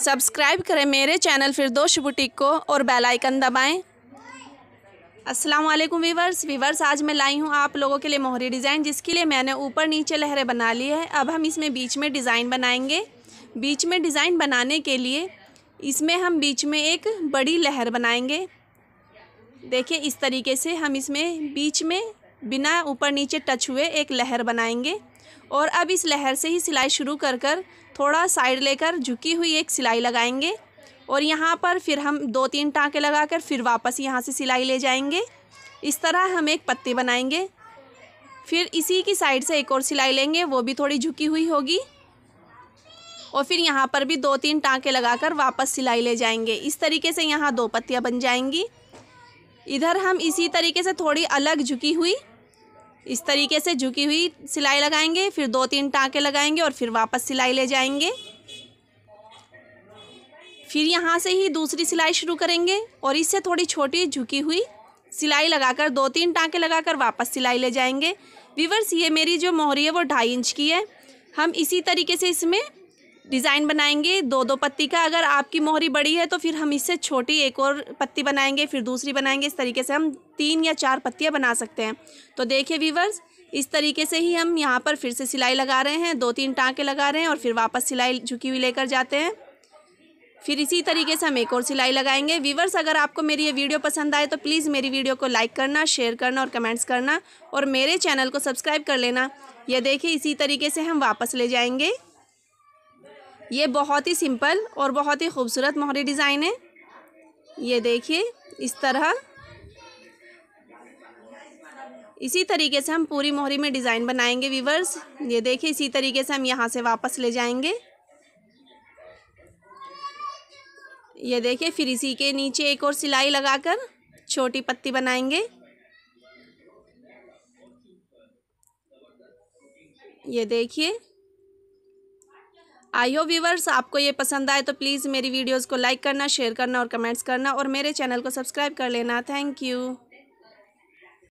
subscribe करें मेरे channel फिरदोश boutique को और बेल आइकन दबाएं अस्सलाम वालेकुम वीवर्स वीवर्स आज मैं लाई हूँ आप लोगों के लिए मोहरी डिज़ाइन जिसके लिए मैंने ऊपर नीचे लहरें बना ली है अब हम इसमें बीच में डिज़ाइन बनाएंगे बीच में डिज़ाइन बनाने के लिए इसमें हम बीच में एक बड़ी लहर बनाएंगे देखिए इस तरीके से हम इसमें बीच में बिना ऊपर नीचे टच हुए एक लहर बनाएंगे और अब इस लहर से ही सिलाई शुरू कर कर थोड़ा साइड लेकर झुकी हुई एक सिलाई लगाएंगे और यहाँ पर फिर हम दो तीन टाँके लगा कर फिर वापस यहाँ से सिलाई ले जाएंगे इस तरह हम एक पत्ती बनाएंगे फिर इसी की साइड से एक और सिलाई लेंगे वो भी थोड़ी झुकी हुई होगी और फिर यहाँ पर भी दो तीन टाँके लगाकर वापस सिलाई ले जाएंगे इस तरीके से यहाँ दो पत्तियाँ बन जाएंगी इधर हम इसी तरीके से थोड़ी अलग झुकी हुई इस तरीके से झुकी हुई सिलाई लगाएंगे फिर दो तीन टाँके लगाएंगे और फिर वापस सिलाई ले जाएंगे फिर यहाँ से ही दूसरी सिलाई शुरू करेंगे और इससे थोड़ी छोटी झुकी हुई सिलाई लगाकर दो तीन टाँके लगाकर वापस सिलाई ले जाएंगे विवर्स ये मेरी जो मोहरी है वो ढाई इंच की है हम इसी तरीके से इसमें डिज़ाइन बनाएंगे दो दो पत्ती का अगर आपकी मोहरी बड़ी है तो फिर हम इससे छोटी एक और पत्ती बनाएंगे फिर दूसरी बनाएंगे इस तरीके से हम तीन या चार पत्तियाँ बना सकते हैं तो देखिए वीवर्स इस तरीके से ही हम यहाँ पर फिर से सिलाई लगा रहे हैं दो तीन टाँके लगा रहे हैं और फिर वापस सिलाई झुकी हुई लेकर जाते हैं फिर इसी तरीके से हम एक और सिलाई लगाएंगे वीवर्स अगर आपको मेरी ये वीडियो पसंद आए तो प्लीज़ मेरी वीडियो को लाइक करना शेयर करना और कमेंट्स करना और मेरे चैनल को सब्सक्राइब कर लेना यह देखिए इसी तरीके से हम वापस ले जाएंगे ये बहुत ही सिंपल और बहुत ही खूबसूरत मोहरी डिज़ाइन है ये देखिए इस तरह इसी तरीके से हम पूरी मोहरी में डिज़ाइन बनाएंगे वीवर्स ये देखिए इसी तरीके से हम यहाँ से वापस ले जाएंगे ये देखिए फिर इसी के नीचे एक और सिलाई लगाकर छोटी पत्ती बनाएंगे ये देखिए आई हो व्यूवर्स आपको ये पसंद आए तो प्लीज़ मेरी वीडियोज़ को लाइक करना शेयर करना और कमेंट्स करना और मेरे चैनल को सब्सक्राइब कर लेना थैंक यू